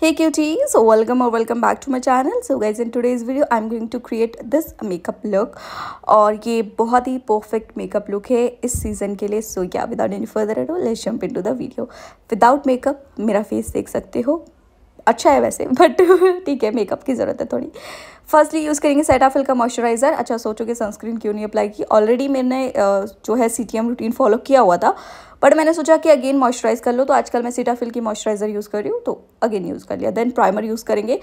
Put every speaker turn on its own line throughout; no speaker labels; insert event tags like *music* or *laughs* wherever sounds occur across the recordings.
hey cuties welcome or welcome back to my channel so guys in today's video i'm going to create this makeup look और ये बहुत ही perfect makeup look है इस season के लिए so yeah without any further ado let's jump into the video without makeup मेरा face देख सकते हो अच्छा है वैसे बट ठीक है मेकअप की ज़रूरत है थोड़ी फर्स्टली यूज़ करेंगे सेटाफिल का मॉइस्चराइज़र अच्छा सोचो कि सनस्क्रीन क्यों नहीं अप्लाई की ऑलरेडी मैंने जो है सी रूटीन फॉलो किया हुआ था बट मैंने सोचा कि अगेन मॉइस्चराइज कर लो तो आजकल मैं सीटाफिल की मॉइस्चराइज़र यूज़ कर रही हूँ तो अगेन यूज़ कर लिया देन प्राइमर यूज़ करेंगे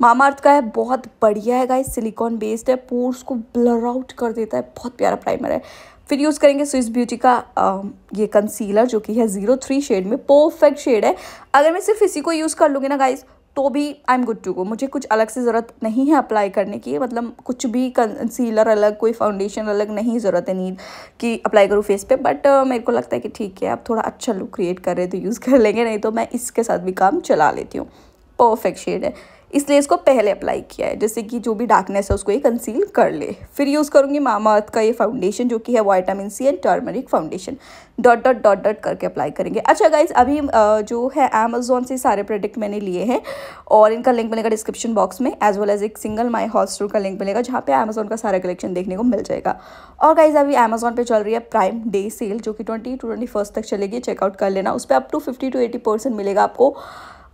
मामा अर्थ का है बहुत बढ़िया है गाइस सिलिकॉन बेस्ड है पोर्स को ब्लर आउट कर देता है बहुत प्यारा प्राइमर है फिर यूज़ करेंगे स्विस ब्यूटी का आ, ये कंसीलर जो कि है जीरो थ्री शेड में परफेक्ट शेड है अगर मैं सिर्फ इसी को यूज़ कर लूँगी ना गाइज तो भी I am good to go मुझे कुछ अलग से ज़रूरत नहीं है अप्लाई करने की मतलब कुछ भी कंसीलर अलग कोई फाउंडेशन अलग नहीं ज़रूरत है नीड कि अप्लाई करूँ फेस पे बट uh, मेरे को लगता है कि ठीक है आप थोड़ा अच्छा लुक क्रिएट कर रहे तो यूज़ कर लेंगे नहीं तो मैं इसके साथ भी काम चला लेती हूँ परफेक्ट शेड है इसलिए इसको पहले अप्लाई किया है जैसे कि जो भी डार्कनेस है उसको ये कंसील कर ले फिर यूज़ करूँगी मामा अर्थ का ये फाउंडेशन जो कि है vitamin C and turmeric foundation dot dot dot dot करके अप्लाई करेंगे अच्छा गाइज अभी जो है अमेजोन से सारे प्रोडक्ट मैंने लिए हैं और इनका लिंक मिलेगा डिस्क्रिप्शन बॉक्स में एज वेल एज एक सिंगल माई हॉट स्टोर का लिंक मिलेगा जहाँ पे अमेजोन का सारा कलेक्शन देखने को मिल जाएगा और गाइज अभी अमेजोन पे चल रही है प्राइम डे सेल जो कि ट्वेंटी टू ट्वेंटी फर्स्ट तक चलेगी चेकआउट कर लेना उस पर up to fifty to eighty percent मिलेगा आपको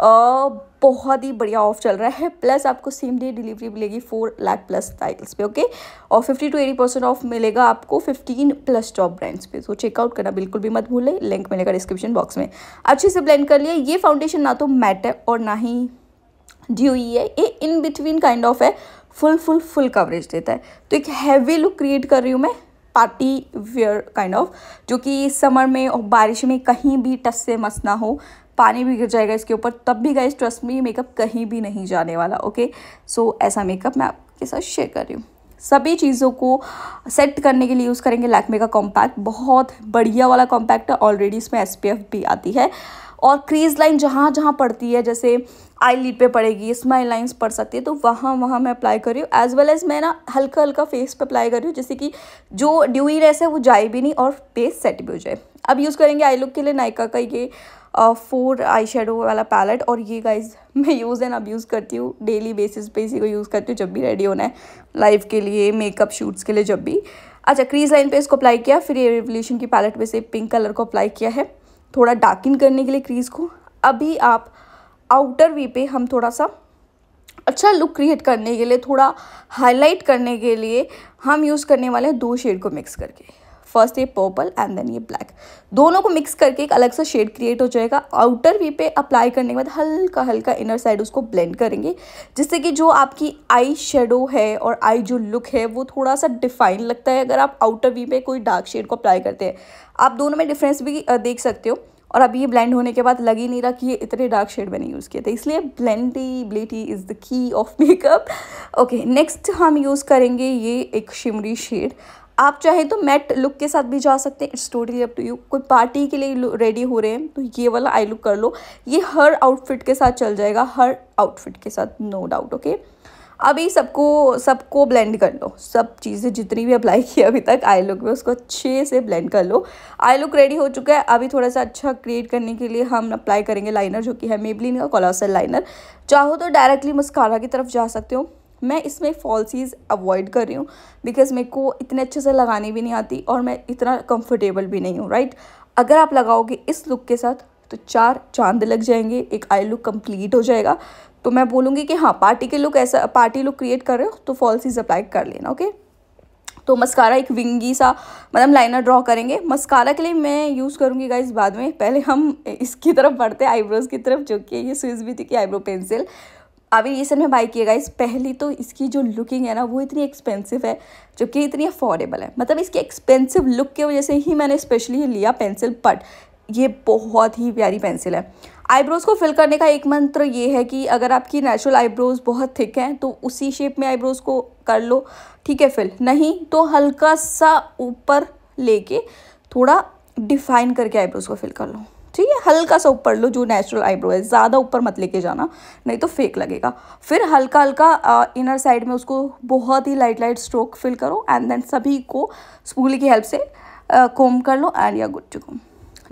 बहुत ही बढ़िया ऑफ चल रहा है प्लस आपको सेम डे डिलीवरी मिलेगी फोर लाख प्लस टाइटल्स पे ओके और fifty to eighty percent off मिलेगा आपको फिफ्टीन प्लस टॉप ब्रांड्स पे तो चेकआउट करना बिल्कुल भी मत भूलें लिंक मिलेगा डिस्क्रिप्शन बॉक्स में अच्छे से ब्लेंड कर लिया ये फाउंडेशन ना तो मैट है और ना ही ड्यूई है ये इन बिटवीन काइंड ऑफ है फुल फुल फुल कवरेज देता है तो एक हैवी लुक क्रिएट कर रही हूँ मैं पार्टी वेयर काइंड ऑफ जो कि समर में और बारिश में कहीं भी टस से मस ना हो पानी भी गिर जाएगा इसके ऊपर तब भी गाइज ट्रस्ट में मेकअप कहीं भी नहीं जाने वाला ओके सो so, ऐसा मेकअप मैं आपके साथ शेयर कर रही हूँ सभी चीज़ों को सेट करने के लिए यूज़ करेंगे लैकमे का कॉम्पैक्ट बहुत बढ़िया वाला कॉम्पैक्ट है ऑलरेडी इसमें एस भी आती है और क्रीज लाइन जहाँ जहाँ पड़ती है जैसे आई लीड पर पड़ेगी स्माइल लाइन्स पड़ सकती है तो वहाँ वहाँ मैं अप्लाई कर रही हूँ एज वेल एज़ मैं ना हल्का हल्का फेस पर अप्लाई कर रही हूँ जैसे कि जो रेस है वो जाए भी नहीं और फेस सेट भी हो जाए अब यूज़ करेंगे आई लुक के लिए नायका का ये फोर आई शेडो वाला पैलेट और ये गाइज *laughs* मैं यूज़ एंड अब यूज़ करती हूँ डेली बेसिस पे इसी को यूज़ करती हूँ जब भी रेडी होना है लाइफ के लिए मेकअप शूट्स के लिए जब भी अच्छा क्रीज लाइन पे इसको अप्लाई किया फिर ये रिवोल्यूशन की पैलेट में से पिंक कलर को अप्लाई किया है थोड़ा डार्किन करने के लिए क्रीज़ को अभी आप आउटर वी पे हम थोड़ा सा अच्छा लुक क्रिएट करने के लिए थोड़ा हाईलाइट करने के लिए हम यूज़ करने वाले हैं दो शेड को मिक्स करके फर्स्ट ये पर्पल एंड देन ये ब्लैक दोनों को मिक्स करके एक अलग सा शेड क्रिएट हो जाएगा आउटर वी पे अप्लाई करने के बाद हल्का हल्का इनर साइड उसको ब्लेंड करेंगे जिससे कि जो आपकी आई शेडो है और आई जो लुक है वो थोड़ा सा डिफाइन लगता है अगर आप आउटर वी पे कोई डार्क शेड को अप्लाई करते हैं आप दोनों में डिफरेंस भी देख सकते हो और अब ये ब्लेंड होने के बाद लग ही नहीं रहा कि ये इतने डार्क शेड मैंने यूज़ किए थे इसलिए blending is the key of makeup okay next हम यूज़ करेंगे ये एक शिमरी शेड आप चाहे तो मैट लुक के साथ भी जा सकते हैं it's totally up to you कोई पार्टी के लिए रेडी हो रहे हैं तो ये वाला आई लुक कर लो ये हर आउटफिट के साथ चल जाएगा हर आउटफिट के साथ नो डाउट ओके अभी सबको सबको ब्लेंड कर लो सब चीज़ें जितनी भी अप्लाई की अभी तक आई लुक में उसको अच्छे से ब्लेंड कर लो आई लुक रेडी हो चुका है अभी थोड़ा सा अच्छा क्रिएट करने के लिए हम अप्लाई करेंगे लाइनर जो कि है मेबलिन का कोलासल लाइनर चाहो तो डायरेक्टली मस्कारा की तरफ जा सकते हो मैं इसमें फॉल्सीज अवॉइड कर रही हूँ बिकॉज मेरे को इतने अच्छे से लगानी भी नहीं आती और मैं इतना कम्फर्टेबल भी नहीं हूँ राइट अगर आप लगाओगे इस लुक के साथ तो चार चांद लग जाएंगे एक आई लुक कंप्लीट हो जाएगा तो मैं बोलूँगी कि हाँ पार्टी के लुक ऐसा पार्टी लुक क्रिएट कर रहे हो तो फॉल्सीज अप्लाई कर लेना ओके तो मस्कारा एक विंगी सा मतलब लाइनर ड्रॉ करेंगे मस्कारा के लिए मैं यूज़ करूँगी गाइज बाद में पहले हम इसकी तरफ बढ़ते हैं आईब्रोज़ की तरफ जो कि ये स्विज भी थी कि आईब्रो पेंसिल अभी रिसेंट मैं बाई किया गाइज पहली तो इसकी जो लुकिंग है ना वो इतनी एक्सपेंसिव है जो कि इतनी अफोर्डेबल है मतलब इसकी एक्सपेंसिव लुक की वजह से ही मैंने स्पेशली लिया पेंसिल बट ये बहुत ही प्यारी पेंसिल है आईब्रोज़ को फिल करने का एक मंत्र ये है कि अगर आपकी नेचुरल आईब्रोज़ बहुत थिक हैं तो उसी शेप में आईब्रोज़ को कर लो ठीक है फिल नहीं तो हल्का सा ऊपर लेके थोड़ा डिफाइन करके आईब्रोज़ को फिल कर लो ठीक है हल्का सा ऊपर लो जो नेचुरल आईब्रो है ज़्यादा ऊपर मत लेके जाना नहीं तो फेक लगेगा फिर हल्का हल्का इनर साइड में उसको बहुत ही लाइट लाइट स्ट्रोक फिल करो एंड देन सभी को स्पूल की हेल्प से कोम कर लो एंड या गुड टू कोम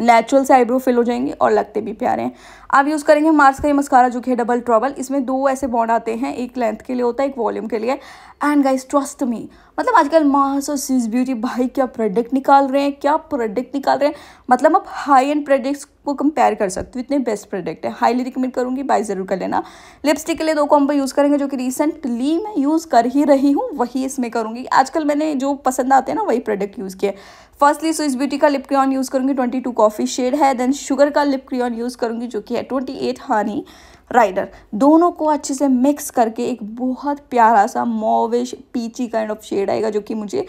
नेचुरल से आईब्रो फिल हो जाएंगे और लगते भी प्यारे हैं आप यूज़ करेंगे मार्स का ये मस्कारा जो कि है डबल ट्रबल इसमें दो ऐसे बॉन्ड आते हैं एक लेंथ के लिए होता है एक वॉल्यूम के लिए एंड गाइस ट्रस्ट मी मतलब आजकल मार्स और सीज ब्यूटी भाई क्या प्रोडक्ट निकाल रहे हैं क्या प्रोडक्ट निकाल रहे हैं मतलब आप हाई एंड प्रोडक्ट्स को कंपेयर कर सकते हो इतने बेस्ट प्रोडक्ट है हाईली रिकमेंड करूँगी बाई ज़रूर कर लेना लिपस्टिक के लिए दो कॉम्बो यूज़ करेंगे जो कि रिसेंटली मैं यूज़ कर ही रही हूँ वही इसमें करूँगी आजकल मैंने जो पसंद आते हैं ना वही प्रोडक्ट यूज़ किए फर्स्टली सो इस ब्यूटी का लिप क्रियन यूज़ करूँगी ट्वेंटी टू कॉफ़ी शेड है देन शुगर का लिप क्रियन यूज़ करूँगी जो कि है ट्वेंटी एट हानी राइडर दोनों को अच्छे से मिक्स करके एक बहुत प्यारा सा mauvish peachy kind of shade आएगा जो कि मुझे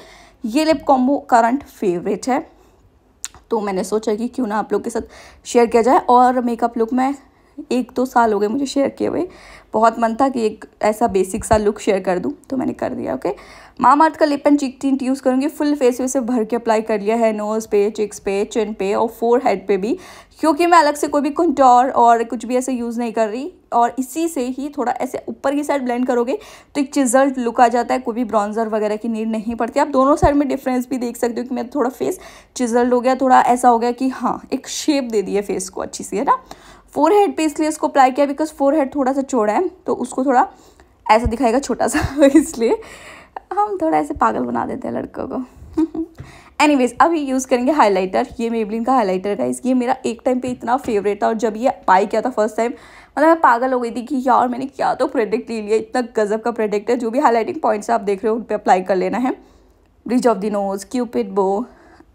ये लिप कॉम्बो करंट फेवरेट है तो मैंने सोचा कि क्यों ना आप लोग के साथ शेयर किया जाए और मेकअप लुक मैं एक दो साल हो गए मुझे शेयर किए हुए बहुत मन था कि एक ऐसा बेसिक सा लुक शेयर कर दूं तो मैंने कर दिया ओके माम अर्थ का lip and cheek tint use करूँगी फुल फेस से भर के अप्लाई कर लिया है नोज़ पे चिक्स पे चिन पे और फोर हेड पे भी क्योंकि मैं अलग से कोई भी कंटोर और कुछ भी ऐसे यूज़ नहीं कर रही और इसी से ही थोड़ा ऐसे ऊपर की साइड ब्लेंड करोगे तो एक चिजल्ट लुक आ जाता है कोई भी ब्रॉन्जर वगैरह की नीड नहीं पड़ती आप दोनों साइड में डिफरेंस भी देख सकते हो कि मेरा थोड़ा फेस चिजल्ट हो गया थोड़ा ऐसा हो गया कि हाँ एक शेप दे दी फेस को अच्छी सी है ना फोर हेड पर इसलिए इसको अप्लाई किया बिकॉज फोर हेड थोड़ा सा चौड़ा है तो उसको थोड़ा ऐसा दिखाएगा छोटा सा *laughs* इसलिए हम थोड़ा ऐसे पागल बना देते हैं लड़कों को एनीवेज *laughs* अब ये यूज़ करेंगे हाईलाइटर ये मेबलिन का हाईलाइटर है ये मेरा एक टाइम पे इतना फेवरेट था और जब ये बाई किया था फर्स्ट टाइम मतलब मैं पागल हो गई थी कि यार मैंने क्या तो प्रोडक्ट ले लिया इतना गजब का प्रोडक्ट है जो भी हाईलाइटिंग पॉइंट्स आप देख रहे हो उन पर अप्लाई कर लेना है bridge of the nose cupid bow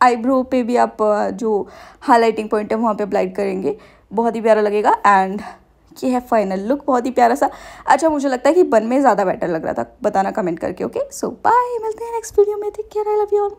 eyebrow पे भी आप जो हाईलाइटिंग पॉइंट है वहाँ पर अप्लाई करेंगे बहुत ही प्यारा लगेगा एंड ये है फाइनल लुक बहुत ही प्यारा सा अच्छा मुझे लगता है कि बन में ज़्यादा बेटर लग रहा था बताना कमेंट करके ओके सो बाय मिलते हैं नेक्स्ट वीडियो में take care I love you all